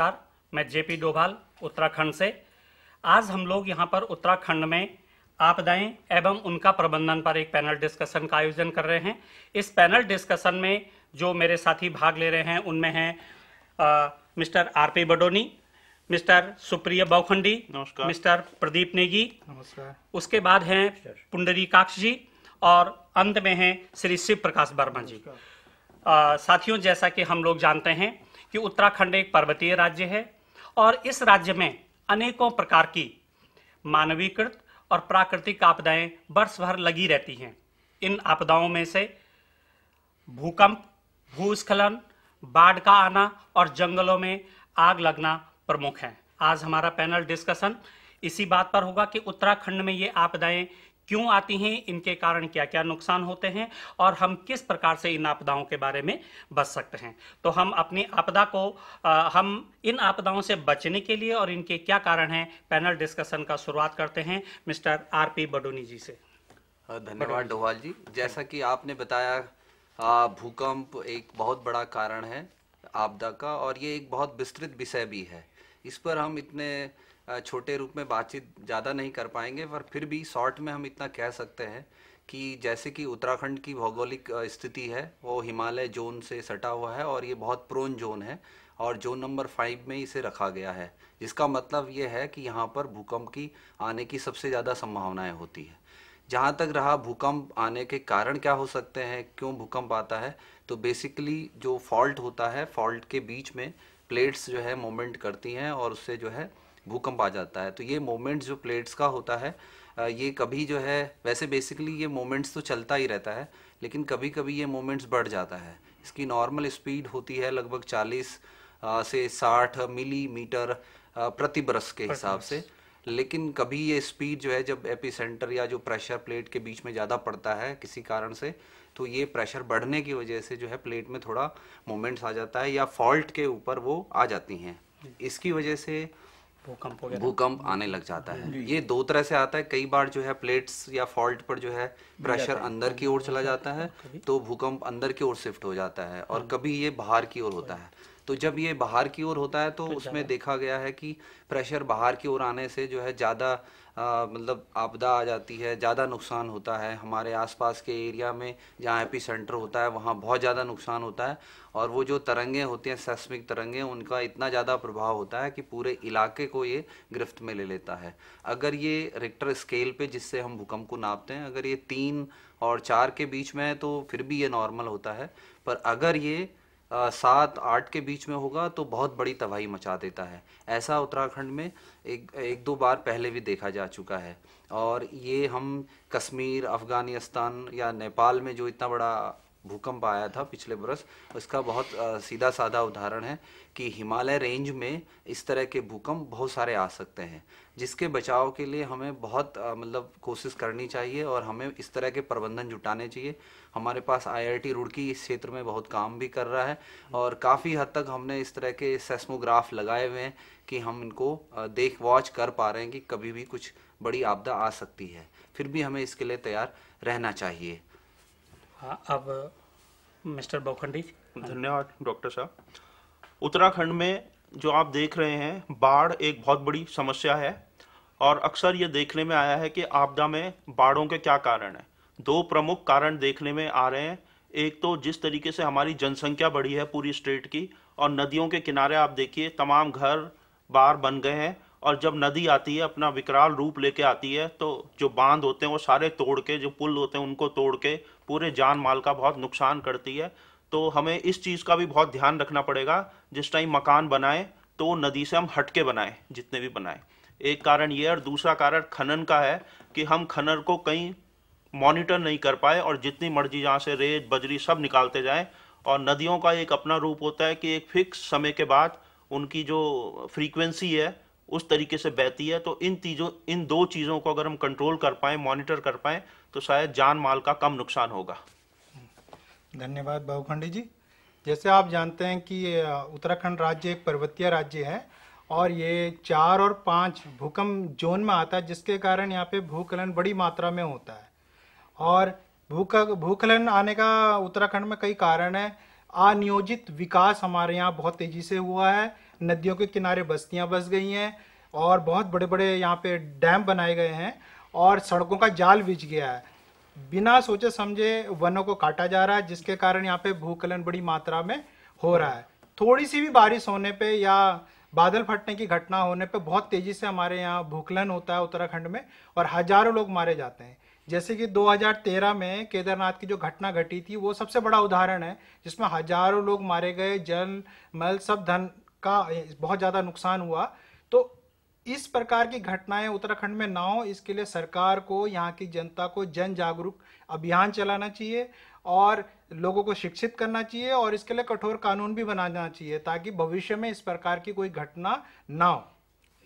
नमस्कार मैं जेपी डोभाल उत्तराखंड से आज हम लोग यहाँ पर उत्तराखंड में आपदाएं एवं उनका प्रबंधन पर एक पैनल डिस्कशन का आयोजन कर रहे हैं इस पैनल डिस्कशन में जो मेरे साथी भाग ले रहे हैं उनमें हैं mister R P Badoni mister Supriya Baukhandi mister Pradeep Negi नमस्कार उसके बाद हैं काक्ष जी और अंत में हैं श्री शिव प्रकाश वर्मा जी आ, साथियों जैसा कि हम लोग जानते हैं कि उत्तराखंड एक पर्वतीय राज्य है और इस राज्य में अनेकों प्रकार की मानवीकृत और प्राकृतिक आपदाएं वर्ष भर लगी रहती हैं इन आपदाओं में से भूकंप भूस्खलन बाढ़ का आना और जंगलों में आग लगना प्रमुख है आज हमारा पैनल डिस्कशन इसी बात पर होगा कि उत्तराखंड में ये आपदाएं क्यों आती हैं इनके कारण क्या क्या नुकसान होते हैं और हम किस प्रकार से इन आपदाओं के बारे में बच सकते हैं तो हम अपनी आपदा को आ, हम इन आपदाओं से बचने के लिए और इनके क्या कारण हैं पैनल डिस्कशन का शुरुआत करते हैं mister R P Badoni ji से धन्यवाद डोवाल जी जैसा कि आपने बताया भूकंप एक बहुत बड़ा कारण है आपदा का और ये एक बहुत विस्तृत विषय भी है इस पर हम इतने छोटे रूप में बातचीत ज़्यादा नहीं कर पाएंगे पर फिर भी शॉर्ट में हम इतना कह सकते हैं कि जैसे कि उत्तराखंड की भौगोलिक स्थिति है वो हिमालय जोन से सटा हुआ है और ये बहुत प्रोन जोन है और जोन नंबर फाइव में इसे रखा गया है जिसका मतलब ये है कि यहाँ पर भूकंप की आने की सबसे ज़्यादा संभावनाएं होती है जहाँ तक रहा भूकंप आने के कारण क्या हो सकते हैं क्यों भूकंप आता है तो बेसिकली जो फॉल्ट होता है फॉल्ट के बीच में प्लेट्स जो है मोमेंट करती हैं और उससे जो है भूकंप आ जाता है तो ये मोमेंट्स जो प्लेट्स का होता है ये कभी जो है वैसे बेसिकली ये मोमेंट्स तो चलता ही रहता है लेकिन कभी कभी ये मोमेंट्स बढ़ जाता है इसकी नॉर्मल स्पीड होती है लगभग 40 से 60 मिलीमीटर प्रति बरस के हिसाब से लेकिन कभी ये स्पीड जो है जब एपिसेंटर या जो प्रेशर प्लेट के बीच में ज़्यादा पड़ता है किसी कारण से तो ये प्रेशर बढ़ने की वजह से जो है प्लेट में थोड़ा मोमेंट्स आ जाता है या फॉल्ट के ऊपर वो आ जाती हैं इसकी वजह से भूकंप भूकंप आने लग जाता है ये दो तरह से आता है कई बार जो है प्लेट्स या फॉल्ट पर जो है प्रेशर अंदर की ओर चला जाता है तो भूकंप अंदर की ओर शिफ्ट हो जाता है और हाँ। कभी ये बाहर की ओर होता है तो जब ये बाहर की ओर होता है तो उसमें देखा गया है कि प्रेशर बाहर की ओर आने से जो है ज़्यादा मतलब आपदा आ जाती है ज़्यादा नुकसान होता है हमारे आसपास के एरिया में जहाँ एपी सेंटर होता है वहाँ बहुत ज़्यादा नुकसान होता है और वो जो तरंगे होती हैं सेस्मिक तरंगे उनका इतना ज़्यादा प्रभाव होता है कि पूरे इलाके को ये गिरफ्त में ले लेता है अगर ये रिक्टर स्केल पे जिससे हम भूकंप को नापते हैं अगर ये तीन और चार के बीच में है तो फिर भी ये नॉर्मल होता है पर अगर ये सात आठ के बीच में होगा तो बहुत बड़ी तबाही मचा देता है ऐसा उत्तराखंड में एक एक दो बार पहले भी देखा जा चुका है और ये हम कश्मीर अफ़गानिस्तान या नेपाल में जो इतना बड़ा भूकंप आया था पिछले बरस उसका बहुत सीधा साधा उदाहरण है कि हिमालय रेंज में इस तरह के भूकंप बहुत सारे आ सकते हैं जिसके बचाव के लिए हमें बहुत मतलब कोशिश करनी चाहिए और हमें इस तरह के प्रबंधन जुटाने चाहिए हमारे पास आईआईटी रुड़की इस क्षेत्र में बहुत काम भी कर रहा है और काफ़ी हद तक हमने इस तरह के सेस्मोग्राफ लगाए हुए हैं कि हम इनको देख वॉच कर पा रहे हैं कि कभी भी कुछ बड़ी आपदा आ सकती है फिर भी हमें इसके लिए तैयार रहना चाहिए हाँ, अब मिस्टर बोखंडी धन्यवाद डॉक्टर साहब उत्तराखंड में जो आप देख रहे हैं बाढ़ एक बहुत बड़ी समस्या है और अक्सर ये देखने में आया है कि आपदा में बाढ़ों के क्या कारण हैं दो प्रमुख कारण देखने में आ रहे हैं एक तो जिस तरीके से हमारी जनसंख्या बढ़ी है पूरी स्टेट की और नदियों के किनारे आप देखिए तमाम घर बार बन गए हैं और जब नदी आती है अपना विकराल रूप लेके आती है तो जो बांध होते हैं वो सारे तोड़ के जो पुल होते हैं उनको तोड़ के पूरे जान माल का बहुत नुकसान करती है तो हमें इस चीज़ का भी बहुत ध्यान रखना पड़ेगा जिस टाइम मकान बनाएं तो नदी से हम हटके बनाएं जितने भी बनाएं एक कारण ये और दूसरा कारण खनन का है कि हम खनन को कहीं मॉनिटर नहीं कर पाए और जितनी मर्जी यहाँ से रेत बजरी सब निकालते जाएं और नदियों का एक अपना रूप होता है कि एक फिक्स समय के बाद उनकी जो फ्रीक्वेंसी है उस तरीके से बहती है तो इन चीजों इन दो चीज़ों को अगर हम कंट्रोल कर पाए मॉनिटर कर पाए तो शायद जान माल का कम नुकसान होगा धन्यवाद बहुखंडी जी जैसे आप जानते हैं कि उत्तराखंड राज्य एक पर्वतीय राज्य है और ये चार और पाँच भूकंप जोन में आता है जिसके कारण यहाँ पे भूखलन बड़ी मात्रा में होता है और भूख भूखलन आने का उत्तराखंड में कई कारण है अनियोजित विकास हमारे यहाँ बहुत तेज़ी से हुआ है नदियों के किनारे बस्तियाँ बस गई हैं और बहुत बड़े बड़े यहाँ पे डैम बनाए गए हैं और सड़कों का जाल बिछ गया है बिना सोचे समझे वनों को काटा जा रहा है जिसके कारण यहाँ पे भूखलन बड़ी मात्रा में हो रहा है थोड़ी सी भी बारिश होने पे या बादल फटने की घटना होने पे बहुत तेज़ी से हमारे यहाँ भूखलन होता है उत्तराखंड में और हज़ारों लोग मारे जाते हैं जैसे कि 2013 में केदारनाथ की जो घटना घटी थी वो सबसे बड़ा उदाहरण है जिसमें हज़ारों लोग मारे गए जल मल सब धन का बहुत ज़्यादा नुकसान हुआ तो इस प्रकार की घटनाएं उत्तराखंड में ना हो इसके लिए सरकार को यहाँ की जनता को जन जागरूक अभियान चलाना चाहिए और लोगों को शिक्षित करना चाहिए और इसके लिए कठोर कानून भी बनाना चाहिए ताकि भविष्य में इस प्रकार की कोई घटना ना हो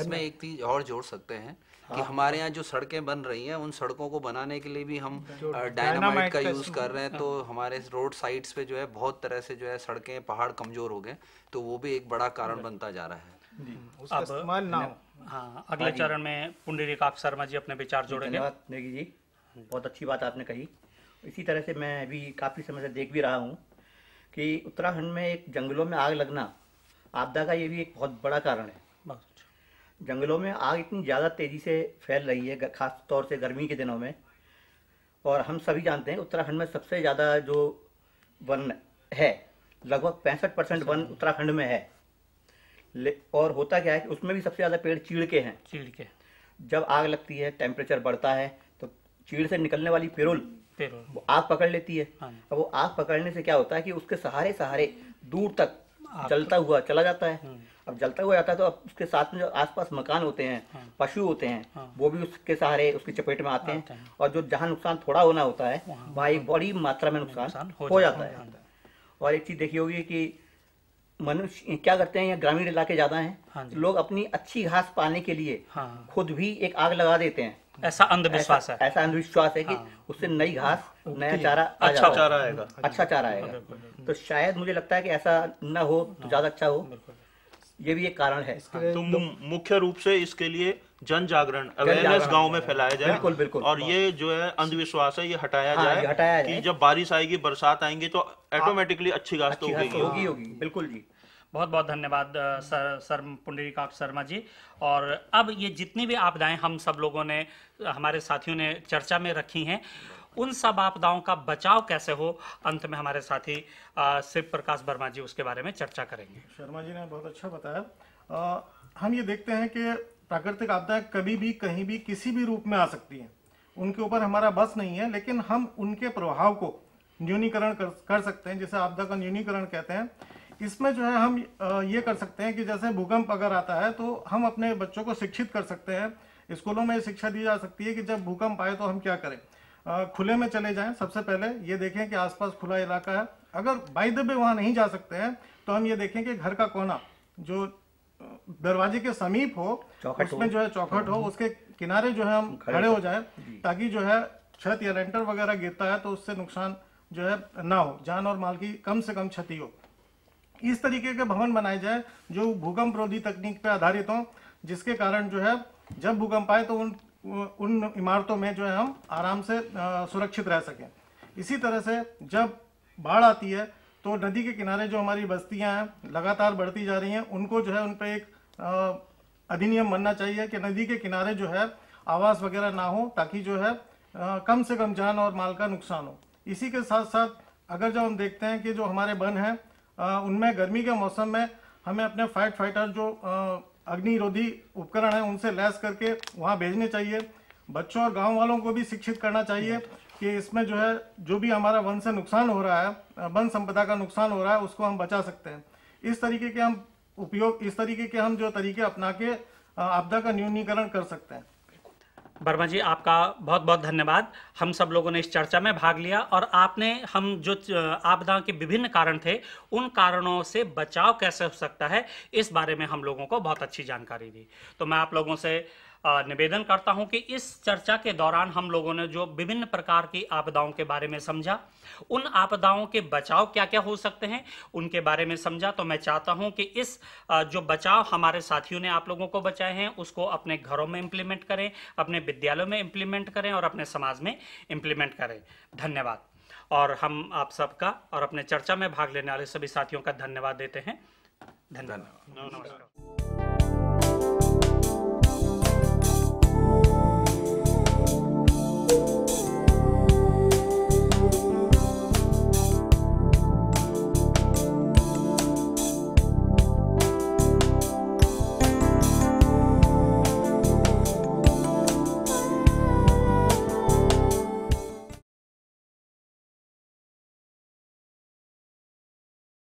इसमें एक चीज और जोड़ सकते हैं कि हाँ। हमारे यहाँ जो सड़कें बन रही हैं उन सड़कों को बनाने के लिए भी हम डायनामाइट का यूज कर रहे हैं हाँ। तो हमारे रोड साइड्स पे जो है बहुत तरह से जो है सड़कें पहाड़ कमजोर हो गए तो वो भी एक बड़ा कारण बनता जा रहा है हम्म, अब हाँ, हाँ अगले चरण में पुंडरी काक शर्मा जी अपने विचार जोड़ेंगे नेगी जी बहुत अच्छी बात आपने कही इसी तरह से मैं अभी काफ़ी समय से देख भी रहा हूँ कि उत्तराखंड में एक जंगलों में आग लगना आपदा का ये भी एक बहुत बड़ा कारण है जंगलों में आग इतनी ज़्यादा तेज़ी से फैल रही है खास तौर से गर्मी के दिनों में और हम सभी जानते हैं उत्तराखंड में सबसे ज़्यादा जो वन है लगभग पैंसठ परसेंट वन अच्छा। उत्तराखंड में है और होता क्या है कि उसमें भी सबसे ज़्यादा पेड़ चीड़ के हैं चीड़ के जब आग लगती है टेम्परेचर बढ़ता है तो चीड़ से निकलने वाली पेरुल वो आग पकड़ लेती है हाँ अब वो आग पकड़ने से क्या होता है कि उसके सहारे सहारे दूर तक चलता हुआ चला जाता है हम्म। अब जलता हुआ जाता है तो अब उसके साथ में जो आसपास मकान होते हैं हाँ। पशु होते हैं हाँ। वो भी उसके सहारे उसकी चपेट में आते हैं और जो जहाँ नुकसान थोड़ा होना होता है वहाँ एक हाँ। बड़ी मात्रा में नुकसान हो जाता है और एक चीज़ देखी होगी कि मनुष्य क्या करते हैं या ग्रामीण इलाके ज्यादा हैं हाँ लोग अपनी अच्छी घास पाने के लिए हाँ। खुद भी एक आग लगा देते हैं ऐसा अंधविश्वास है ऐसा अंधविश्वास है कि हाँ। उससे नई घास हाँ। नया चारा अच्छा चारा आएगा अच्छा चारा आएगा तो शायद मुझे लगता है कि ऐसा न हो तो हाँ। ज्यादा अच्छा हो ये भी एक कारण है हाँ, तो, तो मुख्य रूप से इसके लिए जन जागरण अवेयरनेस गांव में फैलाया जाए बिल्कुल बिल्कुल और ये जो है अंधविश्वास है ये हटाया हाँ, जाए हटाया कि जब बारिश आएगी बरसात आएंगे तो ऑटोमेटिकली अच्छी घास तो, तो होगी होगी बिल्कुल जी बहुत बहुत धन्यवाद सर सर पुंडरीकाक शर्मा जी और अब ये जितनी भी आपदाएं हम सब लोगों ने हमारे साथियों ने चर्चा में रखी हैं उन सब आपदाओं का बचाव कैसे हो अंत में हमारे साथी शिव प्रकाश वर्मा जी उसके बारे में चर्चा करेंगे शर्मा जी ने बहुत अच्छा बताया आ, हम ये देखते हैं कि प्राकृतिक आपदाएं कभी भी कहीं भी किसी भी रूप में आ सकती हैं उनके ऊपर हमारा बस नहीं है लेकिन हम उनके प्रभाव को न्यूनीकरण कर, कर सकते हैं जिसे आपदा का न्यूनीकरण कहते हैं इसमें जो है हम ये कर सकते हैं कि जैसे भूकंप अगर आता है तो हम अपने बच्चों को शिक्षित कर सकते हैं स्कूलों में शिक्षा दी जा सकती है कि जब भूकंप आए तो हम क्या करें खुले में चले जाएं सबसे पहले ये देखें कि आसपास खुला इलाका है अगर बाई दबे वहाँ नहीं जा सकते हैं तो हम ये देखें कि घर का कोना जो दरवाजे के समीप हो उसमें जो है चौखट हो हम्म। उसके किनारे जो है हम खड़े हो जाए ताकि जो है छत या लेंटर वगैरह गिरता है तो उससे नुकसान जो है ना हो जान और माल की कम से कम क्षति हो इस तरीके के भवन बनाए जाए जो भूकंप रोधी तकनीक पर आधारित हो जिसके कारण जो है जब भूकंप आए तो उन उन इमारतों में जो है हम आराम से सुरक्षित रह सकें इसी तरह से जब बाढ़ आती है तो नदी के किनारे जो हमारी बस्तियां हैं लगातार बढ़ती जा रही हैं उनको जो है उन पर एक अधिनियम बनना चाहिए कि नदी के किनारे जो है आवास वगैरह ना हो ताकि जो है कम से कम जान और माल का नुकसान हो इसी के साथ साथ अगर जब हम देखते हैं कि जो हमारे वन हैं उनमें गर्मी के मौसम में हमें अपने फाइट फाइटर जो आ, अग्निरोधी उपकरण है उनसे लैस करके वहाँ भेजने चाहिए बच्चों और गांव वालों को भी शिक्षित करना चाहिए कि इसमें जो है जो भी हमारा वन से नुकसान हो रहा है वन संपदा का नुकसान हो रहा है उसको हम बचा सकते हैं इस तरीके के हम उपयोग इस तरीके के हम जो तरीके अपना के आपदा का न्यूनीकरण कर सकते हैं वर्मा जी आपका बहुत बहुत धन्यवाद हम सब लोगों ने इस चर्चा में भाग लिया और आपने हम जो आपदा के विभिन्न कारण थे उन कारणों से बचाव कैसे हो सकता है इस बारे में हम लोगों को बहुत अच्छी जानकारी दी तो मैं आप लोगों से निवेदन करता हूं कि इस चर्चा के दौरान हम लोगों ने जो विभिन्न प्रकार की आपदाओं के बारे में समझा उन आपदाओं के बचाव क्या क्या हो सकते हैं उनके बारे में समझा तो मैं चाहता हूं कि इस जो बचाव हमारे साथियों ने आप लोगों को बचाए हैं उसको अपने घरों में इम्प्लीमेंट करें अपने विद्यालयों में इम्प्लीमेंट करें और अपने समाज में इम्प्लीमेंट करें धन्यवाद और हम आप सबका और अपने चर्चा में भाग लेने वाले सभी साथियों का धन्यवाद देते हैं धन्यवाद नमस्कार